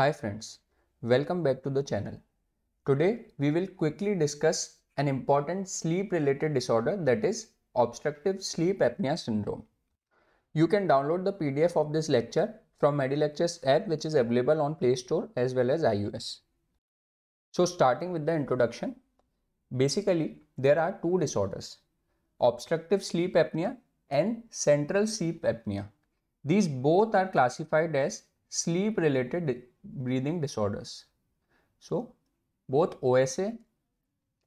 Hi friends, welcome back to the channel. Today we will quickly discuss an important sleep related disorder that is obstructive sleep apnea syndrome. You can download the PDF of this lecture from MediLectures app which is available on Play Store as well as iOS. So starting with the introduction, basically there are two disorders, obstructive sleep apnea and central sleep apnea. These both are classified as sleep related breathing disorders. So, both OSA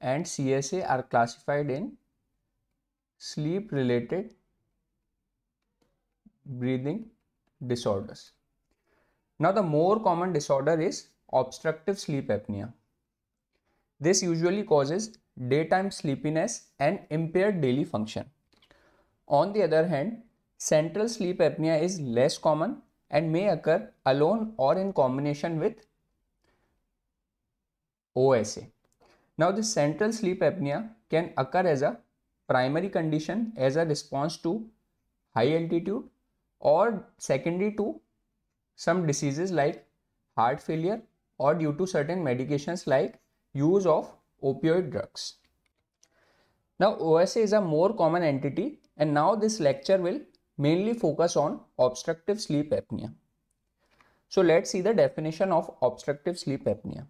and CSA are classified in sleep related breathing disorders. Now, the more common disorder is obstructive sleep apnea. This usually causes daytime sleepiness and impaired daily function. On the other hand, central sleep apnea is less common and may occur alone or in combination with OSA. Now this central sleep apnea can occur as a primary condition as a response to high altitude or secondary to some diseases like heart failure or due to certain medications like use of opioid drugs. Now OSA is a more common entity and now this lecture will mainly focus on obstructive sleep apnea. So let's see the definition of obstructive sleep apnea.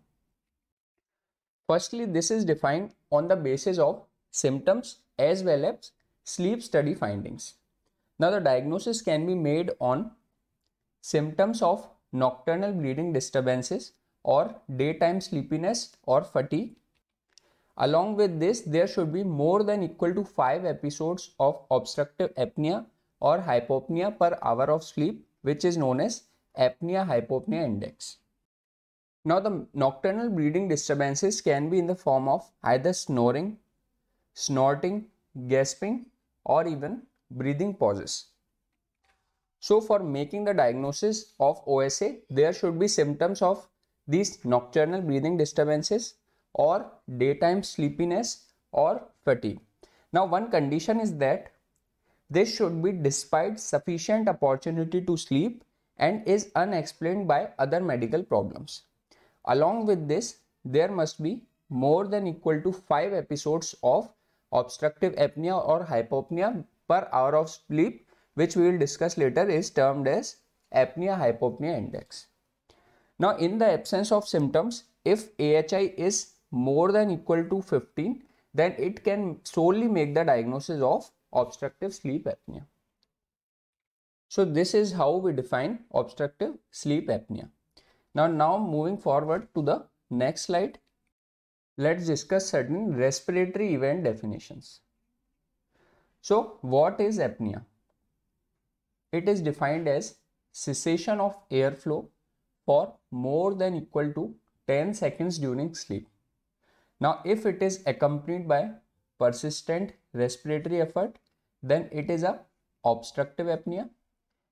Firstly, this is defined on the basis of symptoms as well as sleep study findings. Now the diagnosis can be made on symptoms of nocturnal breathing disturbances or daytime sleepiness or fatigue. Along with this, there should be more than equal to 5 episodes of obstructive apnea or hypopnea per hour of sleep, which is known as apnea hypopnea index. Now, the nocturnal breathing disturbances can be in the form of either snoring, snorting, gasping, or even breathing pauses. So, for making the diagnosis of OSA, there should be symptoms of these nocturnal breathing disturbances or daytime sleepiness or fatigue. Now, one condition is that this should be despite sufficient opportunity to sleep and is unexplained by other medical problems. Along with this, there must be more than equal to 5 episodes of obstructive apnea or hypopnea per hour of sleep which we will discuss later is termed as apnea hypopnea index. Now in the absence of symptoms if AHI is more than equal to 15 then it can solely make the diagnosis of obstructive sleep apnea. So this is how we define obstructive sleep apnea. Now, now moving forward to the next slide, let's discuss certain respiratory event definitions. So what is apnea? It is defined as cessation of airflow for more than equal to 10 seconds during sleep. Now, if it is accompanied by persistent respiratory effort, then it is a obstructive apnea.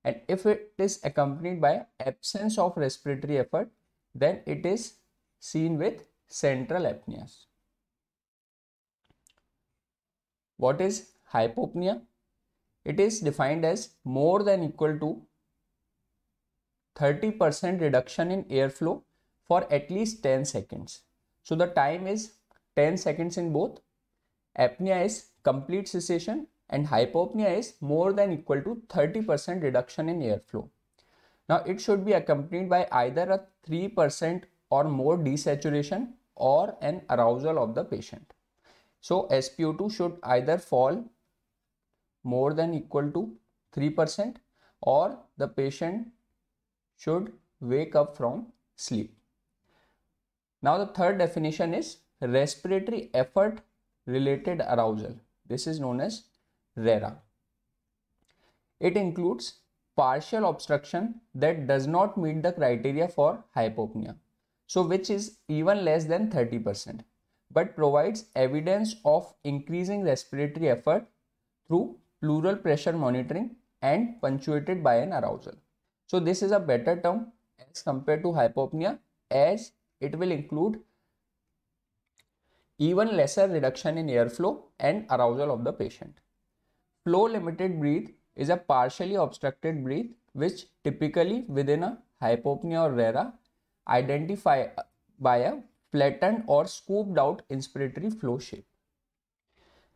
And if it is accompanied by absence of respiratory effort, then it is seen with central apneas. What is hypopnea? It is defined as more than equal to 30% reduction in airflow for at least 10 seconds. So the time is 10 seconds in both apnea is complete cessation and hypopnea is more than equal to 30% reduction in airflow. Now it should be accompanied by either a 3% or more desaturation or an arousal of the patient. So SpO2 should either fall more than equal to 3% or the patient should wake up from sleep. Now the third definition is respiratory effort related arousal. This is known as RERA. It includes partial obstruction that does not meet the criteria for hypopnea, so which is even less than 30%, but provides evidence of increasing respiratory effort through pleural pressure monitoring and punctuated by an arousal. So this is a better term as compared to hypopnea as it will include even lesser reduction in airflow and arousal of the patient. Flow limited breath is a partially obstructed breath which typically within a hypopnea or rara identify uh, by a flattened or scooped out inspiratory flow shape.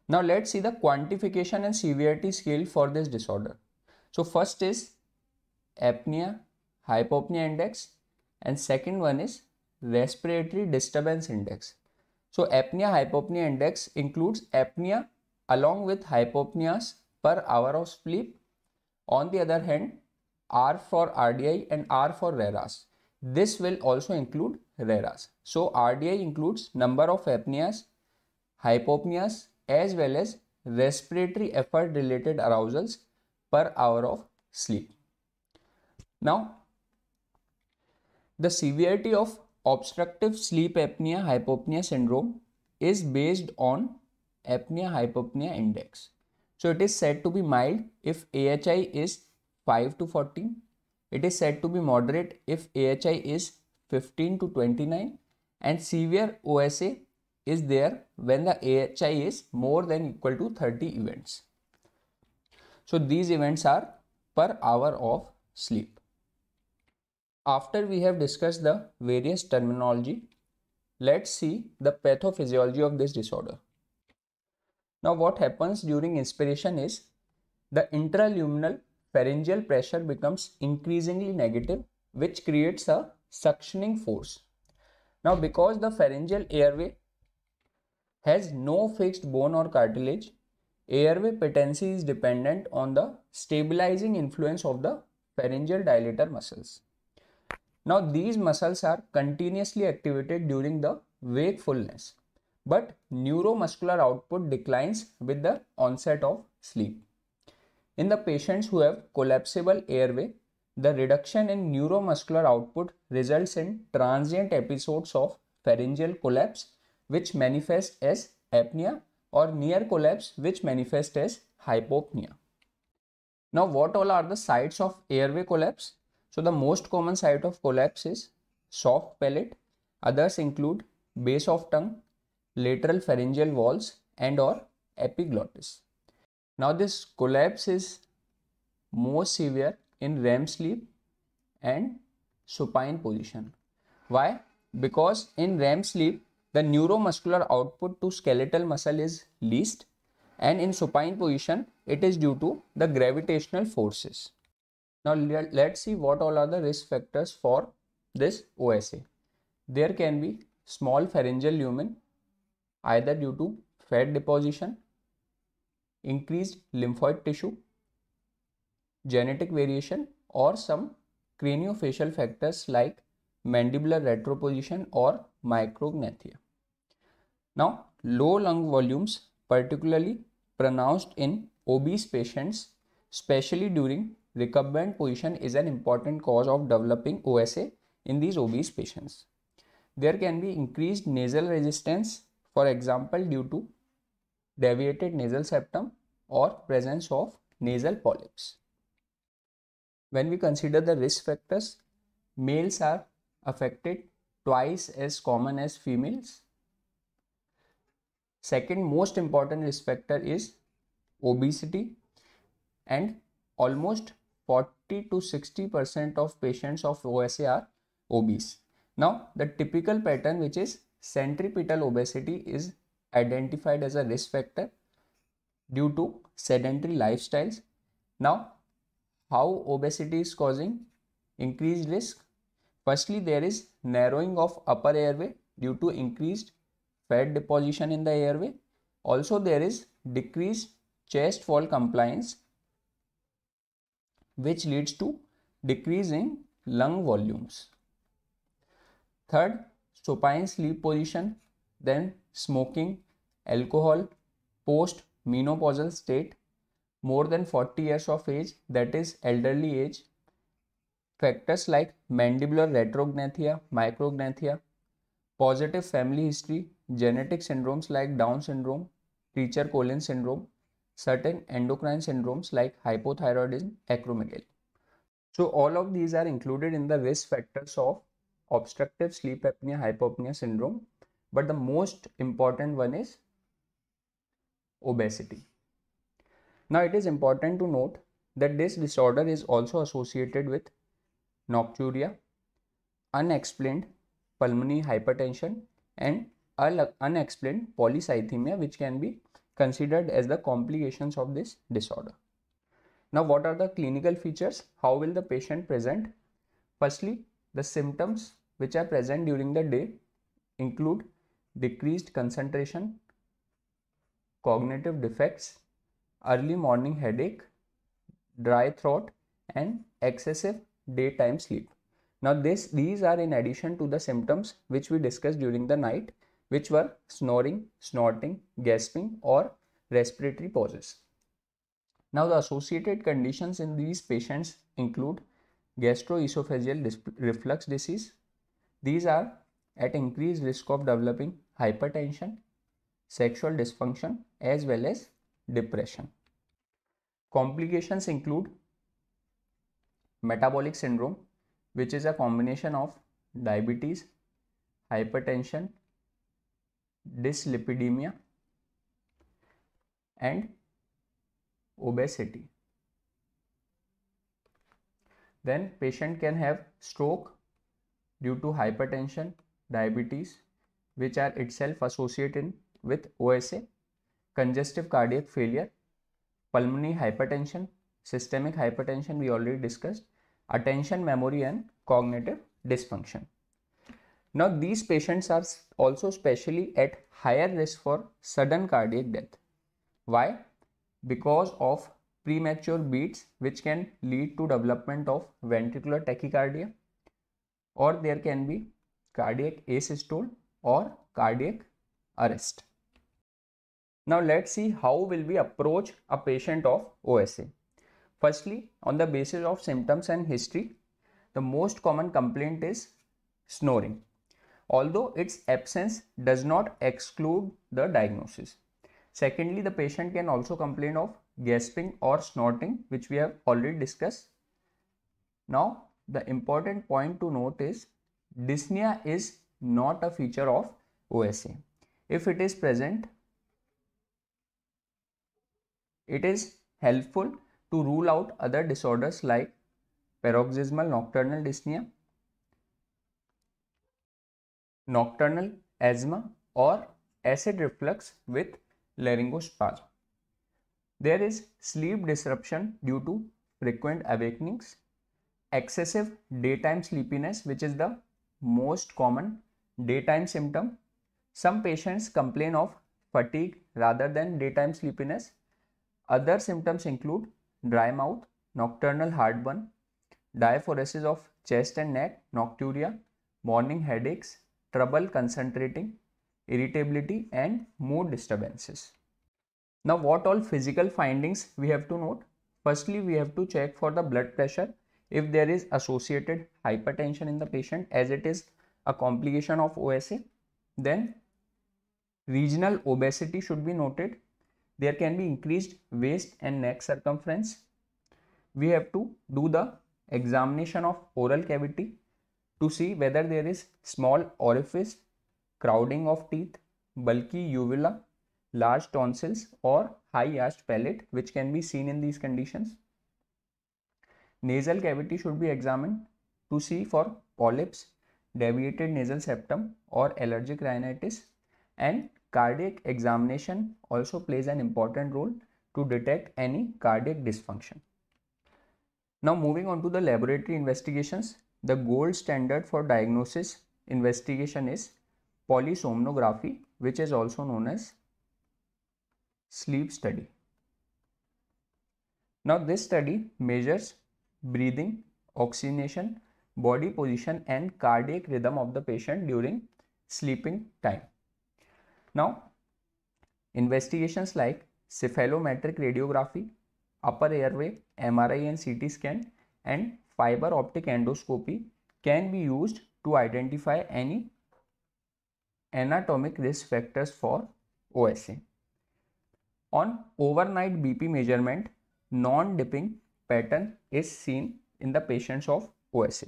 Now let's see the quantification and severity scale for this disorder. So first is apnea, hypopnea index and second one is respiratory disturbance index so apnea hypopnea index includes apnea along with hypopneas per hour of sleep. On the other hand, R for RDI and R for RERAS. This will also include RERAS. So RDI includes number of apneas, hypopneas as well as respiratory effort related arousals per hour of sleep. Now, the severity of Obstructive sleep apnea hypopnea syndrome is based on apnea hypopnea index. So it is said to be mild if AHI is 5 to 14. It is said to be moderate if AHI is 15 to 29 and severe OSA is there when the AHI is more than equal to 30 events. So these events are per hour of sleep. After we have discussed the various terminology, let's see the pathophysiology of this disorder. Now what happens during inspiration is the intraluminal pharyngeal pressure becomes increasingly negative which creates a suctioning force. Now because the pharyngeal airway has no fixed bone or cartilage, airway patency is dependent on the stabilizing influence of the pharyngeal dilator muscles. Now these muscles are continuously activated during the wakefulness, but neuromuscular output declines with the onset of sleep. In the patients who have collapsible airway, the reduction in neuromuscular output results in transient episodes of pharyngeal collapse which manifest as apnea or near collapse which manifest as hypopnea. Now what all are the sites of airway collapse? So the most common site of collapse is soft palate. Others include base of tongue, lateral pharyngeal walls and or epiglottis. Now this collapse is more severe in REM sleep and supine position. Why? Because in REM sleep, the neuromuscular output to skeletal muscle is least and in supine position, it is due to the gravitational forces. Now let's see what all are the risk factors for this OSA. There can be small pharyngeal lumen either due to fat deposition, increased lymphoid tissue, genetic variation or some craniofacial factors like mandibular retroposition or micrognathia. Now low lung volumes particularly pronounced in obese patients especially during recumbent position is an important cause of developing OSA in these obese patients. There can be increased nasal resistance, for example, due to deviated nasal septum or presence of nasal polyps. When we consider the risk factors, males are affected twice as common as females. Second most important risk factor is obesity and almost 40 to 60% of patients of OSA are obese. Now, the typical pattern which is centripetal obesity is identified as a risk factor due to sedentary lifestyles. Now, how obesity is causing increased risk? Firstly, there is narrowing of upper airway due to increased fat deposition in the airway. Also, there is decreased chest wall compliance which leads to decrease in lung volumes. Third, supine sleep position, then smoking, alcohol, post menopausal state, more than 40 years of age, that is elderly age, factors like mandibular retrognathia, micrognathia, positive family history, genetic syndromes like Down syndrome, Treacher Collins syndrome, certain endocrine syndromes like hypothyroidism, acromegaly. So all of these are included in the risk factors of obstructive sleep apnea hypopnea syndrome. But the most important one is obesity. Now it is important to note that this disorder is also associated with nocturia, unexplained pulmonary hypertension and unexplained polycythemia which can be considered as the complications of this disorder. Now, what are the clinical features? How will the patient present? Firstly, the symptoms which are present during the day include decreased concentration, cognitive defects, early morning headache, dry throat, and excessive daytime sleep. Now, this, these are in addition to the symptoms which we discussed during the night which were snoring, snorting, gasping or respiratory pauses. Now the associated conditions in these patients include gastroesophageal reflux disease. These are at increased risk of developing hypertension, sexual dysfunction as well as depression. Complications include metabolic syndrome which is a combination of diabetes, hypertension dyslipidemia and obesity then patient can have stroke due to hypertension diabetes which are itself associated with osa congestive cardiac failure pulmonary hypertension systemic hypertension we already discussed attention memory and cognitive dysfunction Now these patients are also specially at higher risk for sudden cardiac death. Why? Because of premature beats which can lead to development of ventricular tachycardia or there can be cardiac asystole or cardiac arrest. Now let's see how will we approach a patient of OSA. Firstly, on the basis of symptoms and history, the most common complaint is snoring although its absence does not exclude the diagnosis. Secondly, the patient can also complain of gasping or snorting, which we have already discussed. Now, the important point to note is dyspnea is not a feature of OSA. If it is present, it is helpful to rule out other disorders like paroxysmal nocturnal dyspnea nocturnal asthma or acid reflux with laryngospasm. There is sleep disruption due to frequent awakenings, excessive daytime sleepiness which is the most common daytime symptom. Some patients complain of fatigue rather than daytime sleepiness. Other symptoms include dry mouth, nocturnal heartburn, diaphoresis of chest and neck, nocturia, morning headaches, trouble concentrating, irritability and mood disturbances. Now what all physical findings we have to note? Firstly, we have to check for the blood pressure if there is associated hypertension in the patient as it is a complication of OSA. Then regional obesity should be noted. There can be increased waist and neck circumference. We have to do the examination of oral cavity to see whether there is small orifice, crowding of teeth, bulky uvula, large tonsils or high arched palate which can be seen in these conditions. Nasal cavity should be examined to see for polyps, deviated nasal septum or allergic rhinitis and cardiac examination also plays an important role to detect any cardiac dysfunction. Now moving on to the laboratory investigations, the gold standard for diagnosis investigation is polysomnography, which is also known as sleep study. Now this study measures breathing, oxygenation, body position and cardiac rhythm of the patient during sleeping time. Now investigations like cephalometric radiography, upper airway, MRI and CT scan and fiber optic endoscopy can be used to identify any anatomic risk factors for OSA. On overnight BP measurement, non-dipping pattern is seen in the patients of OSA.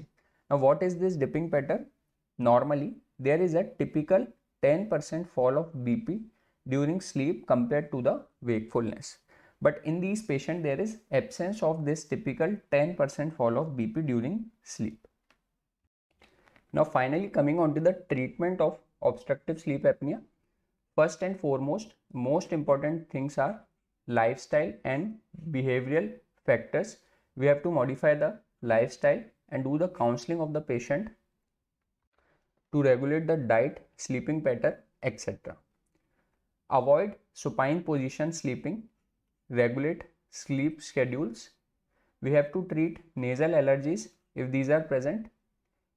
Now what is this dipping pattern? Normally, there is a typical 10% fall of BP during sleep compared to the wakefulness. But in these patients, there is absence of this typical 10% fall of BP during sleep. Now finally coming on to the treatment of obstructive sleep apnea. First and foremost, most important things are lifestyle and behavioral factors. We have to modify the lifestyle and do the counseling of the patient to regulate the diet, sleeping pattern, etc. Avoid supine position sleeping regulate sleep schedules. We have to treat nasal allergies if these are present,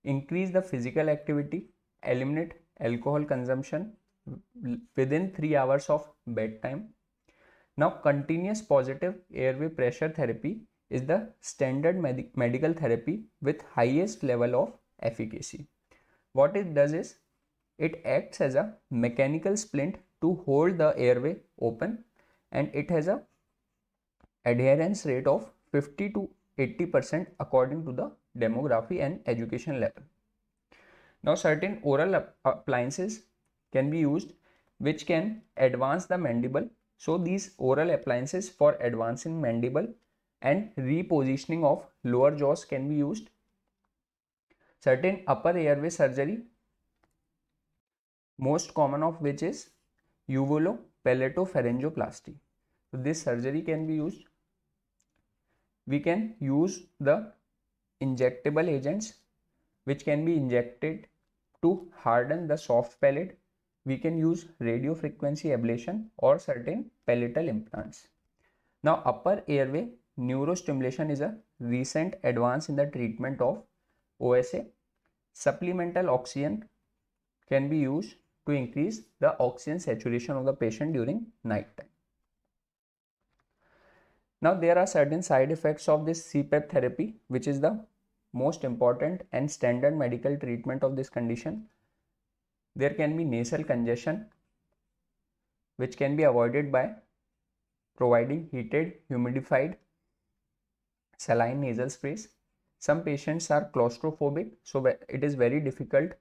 increase the physical activity, eliminate alcohol consumption within 3 hours of bedtime. Now, continuous positive airway pressure therapy is the standard med medical therapy with highest level of efficacy. What it does is it acts as a mechanical splint to hold the airway open and it has a adherence rate of 50 to 80% according to the demography and education level. Now certain oral appliances can be used which can advance the mandible. So these oral appliances for advancing mandible and repositioning of lower jaws can be used. Certain upper airway surgery most common of which is uvulopalatophalaringoplasty. So this surgery can be used we can use the injectable agents which can be injected to harden the soft palate. we can use radio frequency ablation or certain palatal implants. Now upper airway neurostimulation is a recent advance in the treatment of OSA. Supplemental oxygen can be used to increase the oxygen saturation of the patient during night time. Now there are certain side effects of this CPAP therapy which is the most important and standard medical treatment of this condition. There can be nasal congestion which can be avoided by providing heated humidified saline nasal sprays. Some patients are claustrophobic so it is very difficult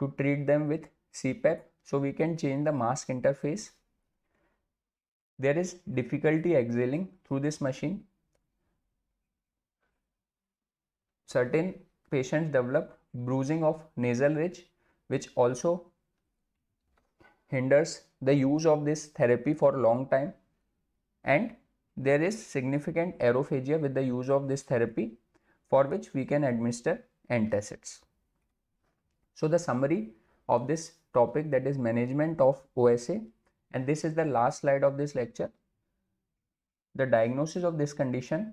to treat them with CPAP so we can change the mask interface there is difficulty exhaling through this machine. Certain patients develop bruising of nasal ridge which also hinders the use of this therapy for long time and there is significant aerophagia with the use of this therapy for which we can administer antacids. So the summary of this topic that is management of OSA and this is the last slide of this lecture the diagnosis of this condition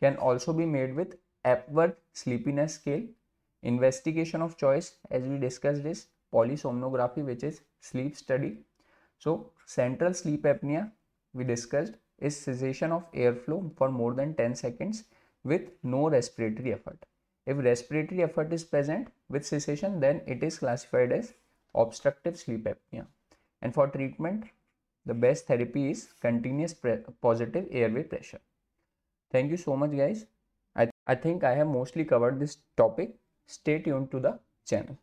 can also be made with Epworth sleepiness scale investigation of choice as we discussed is polysomnography which is sleep study so central sleep apnea we discussed is cessation of airflow for more than 10 seconds with no respiratory effort if respiratory effort is present with cessation then it is classified as obstructive sleep apnea and for treatment, the best therapy is continuous positive airway pressure. Thank you so much guys. I, th I think I have mostly covered this topic. Stay tuned to the channel.